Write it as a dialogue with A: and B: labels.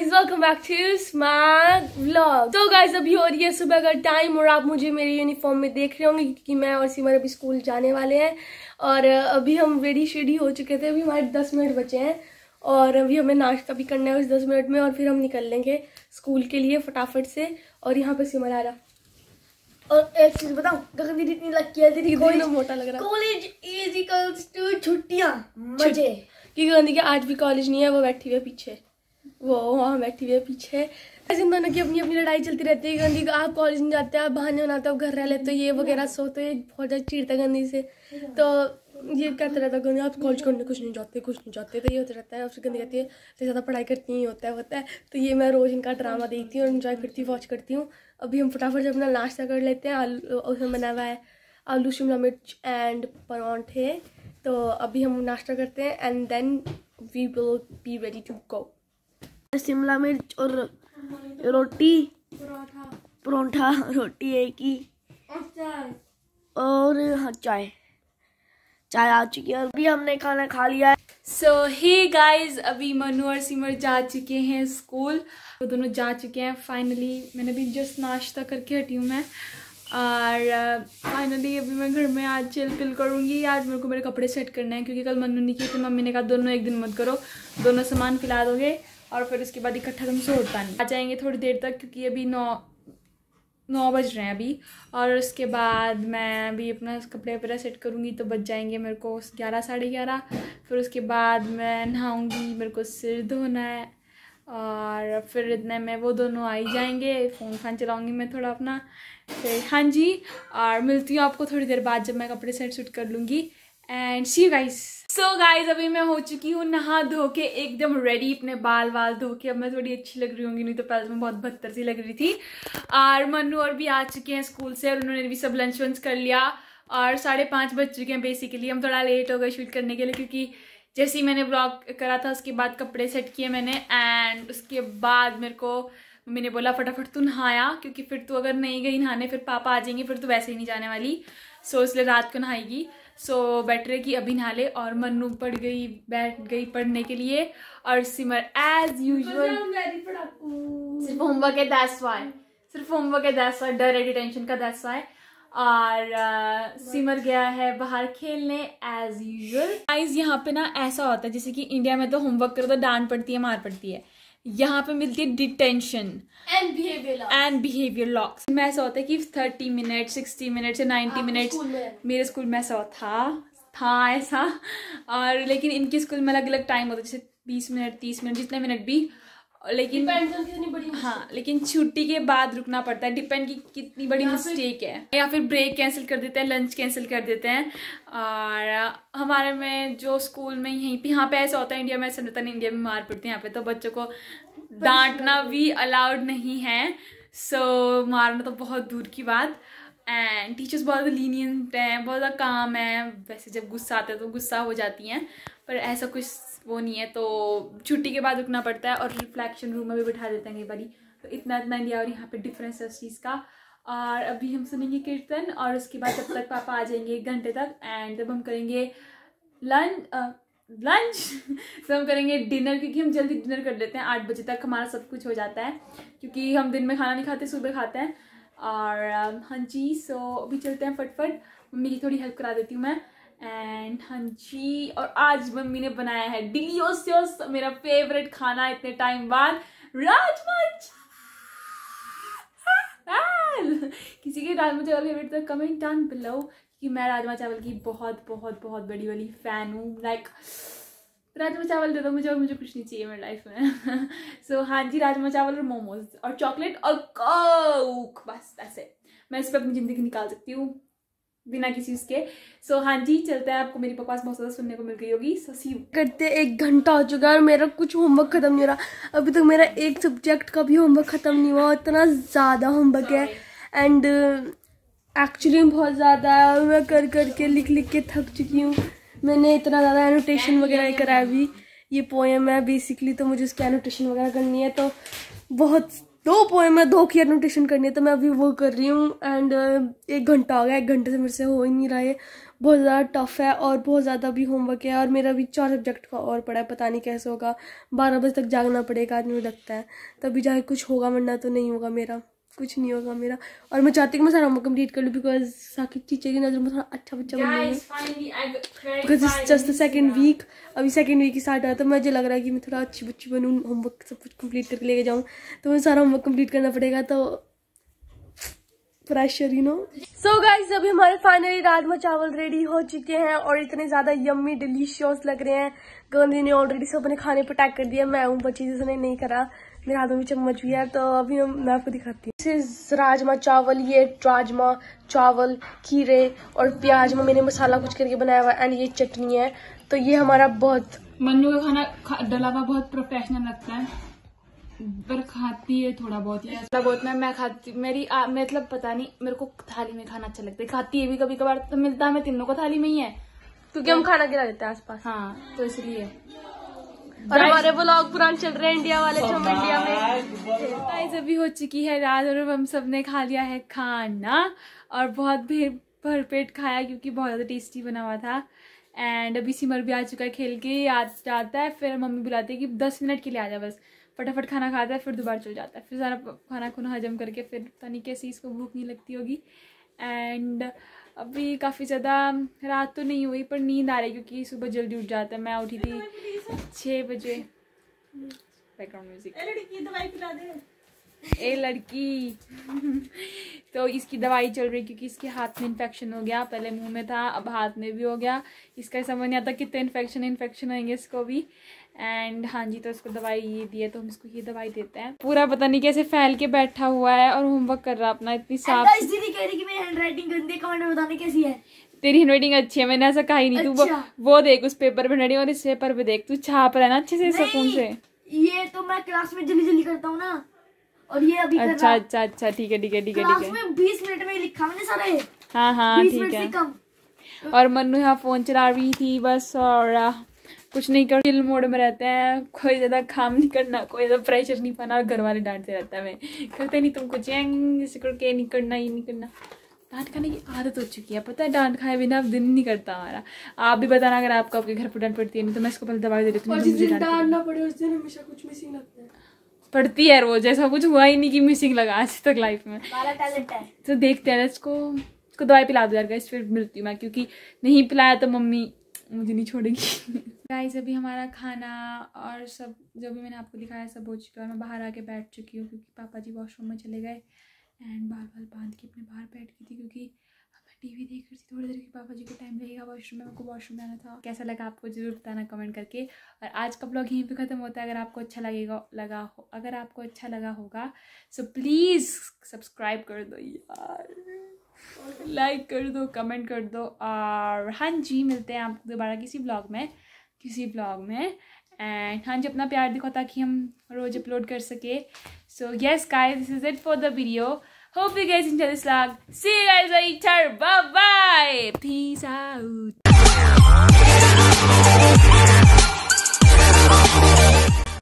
A: Guys welcome back to smart blog तो guys अभी हो रही है सुबह का टाइम और आप मुझे मेरे यूनिफॉर्म में देख रहे होंगे क्योंकि मैं और सिमर अभी स्कूल जाने वाले हैं और अभी हम रेडी शेडी हो चुके थे अभी हमारे दस मिनट बचे हैं और अभी हमें नाश्ता भी करना है उस दस मिनट में और फिर हम निकल लेंगे स्कूल के लिए फटाफट से और यहाँ पे सिमर आ रहा और एक चीज बताऊ गगन दीदी इतनी लकी है दीदी मोटा लग रहा कॉलेज इज इक्वल्स टू छुट्टियां मजे क्योंकि गगन दीदी आज भी कॉलेज नहीं है वो बैठी हुई है पीछे वो वहाँ बैठी हुई है पीछे ऐसे इन दोनों की अपनी अपनी लड़ाई चलती रहती है गंदी आप कॉलेज में जाते हो आप बहाने बनाते हो घर रह लेते हो तो ये वगैरह सो तो ये बहुत ज़्यादा है गंदी से हाँ। तो ये कहते रहता है गंदी आप कॉलेज करने कुछ नहीं जाते कुछ नहीं जाते तो ये होता रहता है उससे गंदी कहती है तो ज़्यादा पढ़ाई करती ही होता है होता है तो ये मैं रोज़ इनका ड्रामा हाँ। देखती हूँ और इन्जॉय करती हूँ वॉच करती हूँ अभी हम फटाफट से अपना नाश्ता कर लेते हैं आलू उसमें बना हुआ है आलू शिमला मिर्च एंड परौंठे तो अभी हम नाश्ता करते हैं and then we will be ready to go शिमला मिर्च और रोटी परोठा रोटी एक ही और हाँ चाय चाय आ चुकी है
B: अभी हमने खाना खा लिया है सो ही गाइज अभी मनु और सिमर जा चुके हैं स्कूल वो दोनों जा चुके हैं फाइनली मैंने भी जस्ट नाश्ता करके हटी हूँ मैं और फाइनली uh, अभी मैं घर में आज चिल पिल करूँगी आज मेरे को मेरे कपड़े सेट करने हैं क्योंकि कल मनु नहीं किए तो मम्मी ने कहा दोनों एक दिन मत करो दोनों सामान खिला दोगे और फिर उसके बाद इकट्ठा तुम तो सो उठता नहीं आ जाएंगे थोड़ी देर तक क्योंकि अभी नौ नौ बज रहे हैं अभी और उसके बाद मैं अभी अपना कपड़े वगैरह सेट करूँगी तो बच जाएंगे मेरे को ग्यारह साढ़े ग्यारह फिर उसके बाद मैं नहाऊँगी मेरे को सिर धोना है और फिर इतने में वो दोनों आ ही जाएंगे फ़ोन फान चलाऊँगी मैं थोड़ा अपना फिर हाँ जी और मिलती हूँ आपको थोड़ी देर बाद जब मैं कपड़े सेट सूट कर लूँगी and see guys so so guys अभी मैं हो चुकी हूँ नहा धो के एकदम रेडी अपने बाल वाल धो के अब मैं थोड़ी अच्छी लग रही होंगी नहीं तो पहले तो मैं बहुत बदतर सी लग रही थी और मनु और भी आ चुके हैं स्कूल से और उन्होंने भी सब लंच वंच कर लिया और साढ़े पाँच बज चुके हैं बेसिकली हम थोड़ा लेट हो गए शूट करने के लिए क्योंकि जैसे ही मैंने ब्लॉग करा था उसके बाद कपड़े सेट किए मैंने एंड उसके बाद मेरे को मैंने बोला फटाफट तू नहाया क्योंकि फिर तू अगर नहीं गई नहाने फिर पापा आ जाएंगे फिर तो वैसे ही नहीं जाने वाली सो इसलिए रात को नहाएगी सो so, बेटर है कि अभी नहा ले और मनु पड़ गई बैठ गई पढ़ने के लिए और सिमर एज यूजल सिर्फ होमवर्क है दैट्स वाई सिर्फ होमवर्क है दैट्स वाई डर है टेंशन का दैट्स वाई और uh, सिमर गया है बाहर खेलने एज यूजल गाइस यहाँ पे ना ऐसा होता है जैसे कि इंडिया में तो होमवर्क करो तो डांट पड़ती है मार पड़ती है यहाँ पे मिलती है detention and behaviour and behaviour locks में ऐसा होता है कि थर्टी मिनट सिक्सटी मिनट या नाइन्टी मिनट मेरे स्कूल में ऐसा था था ऐसा और लेकिन इनके स्कूल में अलग अलग टाइम होता है जैसे बीस मिनट तीस मिनट जितने मिनट भी लेकिन बड़ी हाँ लेकिन छुट्टी के बाद रुकना पड़ता है डिपेंड की कितनी बड़ी मिस्टेक है या फिर ब्रेक कैंसिल कर देते हैं लंच कैंसिल कर देते हैं और हमारे में जो स्कूल में यहीं पे यहाँ पे ऐसा होता है इंडिया में ऐसा है इंडिया में मार पड़ती है यहाँ पे तो बच्चों को डांटना भी अलाउड नहीं है सो so, मारना तो बहुत दूर की बात एंड टीचर्स बहुत ज़्यादा लीनियंट हैं बहुत ज़्यादा काम है वैसे जब गुस्सा आता है तो गुस्सा हो जाती हैं पर ऐसा कुछ वो नहीं है तो छुट्टी के बाद रुकना पड़ता है और रिफ्लेक्शन रूम में भी बिठा देते हैं कई बारी तो इतना इतना इंडिया और यहाँ पे डिफरेंस है उस चीज़ का और अभी हम सुनेंगे कीर्तन और उसके बाद जब तक पापा आ जाएंगे एक घंटे तक एंड तब हम करेंगे लंच लंच तो हम करेंगे डिनर क्योंकि हम जल्दी डिनर कर लेते हैं आठ बजे तक हमारा सब कुछ हो जाता है क्योंकि हम दिन में खाना नहीं खाते सुबह खाते हैं और हाँ जी सो अभी चलते हैं फटफट मम्मी की थोड़ी हेल्प करा देती हूँ मैं एंड हाँ जी और आज मम्मी ने बनाया है डिलियोसियोस मेरा फेवरेट खाना इतने टाइम बाद राजमा चावल किसी के राजमा चावल फेवरेट था कमेंट डाउन बिलो कि मैं राजमा चावल की बहुत बहुत बहुत बड़ी वाली फ़ैन हूँ लाइक राजमा चावल दे दो मुझे और मुझे कुछ नहीं चाहिए मेरी लाइफ में सो so, हाँ जी राजमा चावल और मोमोज और चॉकलेट और कोक बस ऐसे मैं इस पर अपनी ज़िंदगी निकाल सकती हूँ बिना किसी उसके सो so, हाँ जी चलता है आपको मेरी बकवास बहुत ज़्यादा सुनने को मिल गई होगी सो सी
A: करते एक घंटा हो चुका है और मेरा कुछ होमवर्क खत्म नहीं हो रहा अभी तक तो मेरा एक सब्जेक्ट का भी होमवर्क खत्म नहीं हुआ इतना ज़्यादा होमवर्क है एंड एक्चुअली uh, बहुत ज़्यादा है और मैं कर कर के लिख लिख के थक चुकी हूँ मैंने इतना ज़्यादा एनोटेशन वगैरह कराया अभी ये पोएम है बेसिकली तो मुझे उसकी एनोटेशन वगैरह करनी है तो बहुत दो पोएम है दो की एनोटेशन करनी है तो मैं अभी वो कर रही हूँ एंड uh, एक घंटा हो गया एक घंटे से मेरे से हो ही नहीं रहा है बहुत ज़्यादा टफ है और बहुत ज़्यादा भी होमवर्क है और मेरा भी चार सब्जेक्ट का और पड़ा है पता नहीं कैसे होगा बारह बजे तक जागना पड़ेगा आदमी लगता है तभी जाके कुछ होगा वरना तो नहीं होगा मेरा कुछ नहीं होगा मेरा और मैं चाहती हूँ मैं सारा होमवर्क कम्प्लीट कर लूँ बिकॉज साकिब टीचर की नज़र में थोड़ा अच्छा बच्चा बन
B: because is just
A: the second week अभी सेकेंड वीक ही स्टार्ट आया तो मुझे लग रहा है कि मैं थोड़ा अच्छी बच्ची बनूँ होमवर्क सब कुछ कम्प्लीट करके लेके जाऊँ तो मुझे सारा होमवर्क कम्प्लीट करना पड़ेगा तो pressure you know so guys अभी हमारे फाइनली राजमा चावल रेडी हो चुके हैं और इतने ज्यादा यम्मी डिलीशियस लग रहे हैं गांधी ने ऑलरेडी सब अपने खाने पर टैक कर दिया मैं हूँ बच्ची जिसने नहीं करा मेरे हाथों में चम्मच भी है तो अभी हम मैं आपको दिखाती हूँ राजमा चावल ये राजमा चावल खीरे और प्याज में मैंने मसाला कुछ करके बनाया हुआ एंड ये चटनी है तो ये हमारा बहुत
B: मनू का खाना खा, डला हुआ बहुत प्रोफेशनल लगता है पर खाती है थोड़ा बहुत ही थोड़ा बहुत मैं मैं खाती मेरी आ, मतलब पता नहीं मेरे को थाली में खाना अच्छा लगता है खाती है भी कभी कभार तो मिलता है मैं तीनों को थाली में ही है क्योंकि हम खाना गिरा देते हैं आसपास हाँ तो इसलिए और हमारे ब्लॉग पुरान चल रहे हैं इंडिया वाले हम इंडिया में गाइस अभी हो चुकी है रात और हम सब ने खा लिया है खाना और बहुत भरपेट खाया क्योंकि बहुत ज़्यादा टेस्टी बना हुआ था एंड अभी सिमर भी आ चुका है खेल के आज आता है फिर मम्मी बुलाते है कि दस मिनट के लिए आ जाए बस फटाफट खाना खाता है फिर दोबारा चल जाता है फिर सारा खाना खुना हजम करके फिर पता नहीं कैसे इसको भूख नहीं लगती होगी एंड अभी काफ़ी ज़्यादा रात तो नहीं हुई पर नींद आ रही क्योंकि सुबह जल्दी उठ जाता है मैं उठी थी छः बजे बैकग्राउंड e म्यूजिक ए लड़की तो इसकी दवाई चल रही है क्योंकि इसके हाथ में इन्फेक्शन हो गया पहले मुंह में था अब हाथ में भी हो गया इसका समझ नहीं आता कितने इन्फेक्शन इन्फेक्शन होंगे इसको भी एंड हाँ जी तो इसको दवाई ये दी है तो हम इसको ये दवाई देते हैं पूरा पता नहीं कैसे फैल के बैठा हुआ है और होमवर्क कर रहा है अपना इतनी साफ दीदी कह रही कि मेरी हैंडराइटिंग गंदी बताने कैसी है तेरी हैंडराइटिंग अच्छी है मैंने ऐसा कहा ही नहीं अच्छा। तू वो, अच्छा। वो देख उस पेपर पर हैंडराइटिंग और इस पेपर पे देख तू छाप रहा है ना अच्छे से सुकून से
A: ये तो मैं क्लास में जल्दी जल्दी करता हूँ ना और ये अभी अच्छा अच्छा
B: अच्छा ठीक है ठीक है ठीक है ठीक
A: है बीस मिनट में लिखा
B: मैंने सारे हाँ हाँ ठीक है और मनु यहाँ फोन चला रही थी बस और कुछ नहीं कर मोड में रहते हैं कोई ज़्यादा काम नहीं करना कोई ज़्यादा प्रेशर नहीं पाना और घर वाले डांटते रहते हैं कहते करते नहीं तुम कुछ जैसे करके नहीं करना ये नहीं करना डांट खाने की आदत हो चुकी है पता है डांट खाए बिना अब दिन नहीं करता हमारा आप भी बताना अगर आपको आपके घर पर डांट पड़ती है नहीं तो मैं इसको पहले दबा देती हूँ तो
A: डांटना पड़े उस दिन हमेशा कुछ मिसिंग लगता है
B: पढ़ती है रोज ऐसा कुछ हुआ ही नहीं कि मिसिंग लगा आज तक लाइफ में तो देखते हैं इसको इसको दवाई पिला दो यार गाइस फिर मिलती हूँ मैं क्योंकि नहीं पिलाया तो मम्मी मुझे नहीं छोड़ेगी गाइस अभी हमारा खाना और सब जो भी मैंने आपको दिखाया सब हो चुका है मैं बाहर आके बैठ चुकी हूँ क्योंकि पापा जी वॉशरूम में चले गए एंड बाल बाल बांध के अपने बाहर बैठ गई थी क्योंकि टीवी देख रही थी थोड़ी देर के पापा जी को टाइम लगेगा वॉशरूम में आपको वॉशरूम जाना था कैसा लगा आपको जरूर बताना कमेंट करके और आज का ब्लॉग यहीं पे ख़त्म होता है अगर आपको अच्छा लगेगा लगा हो अगर आपको अच्छा लगा होगा सो प्लीज़ सब्सक्राइब कर दो यार लाइक कर दो कमेंट कर दो और हाँ जी मिलते हैं आप दोबारा किसी ब्लॉग में किसी ब्लॉग में एंड हाँ जी अपना प्यार दिखाओ ताकि हम रोज़ अपलोड कर सके so yes guys this is it for the video Hope you guys enjoy this vlog. See you guys later. Bye-bye. Peace out.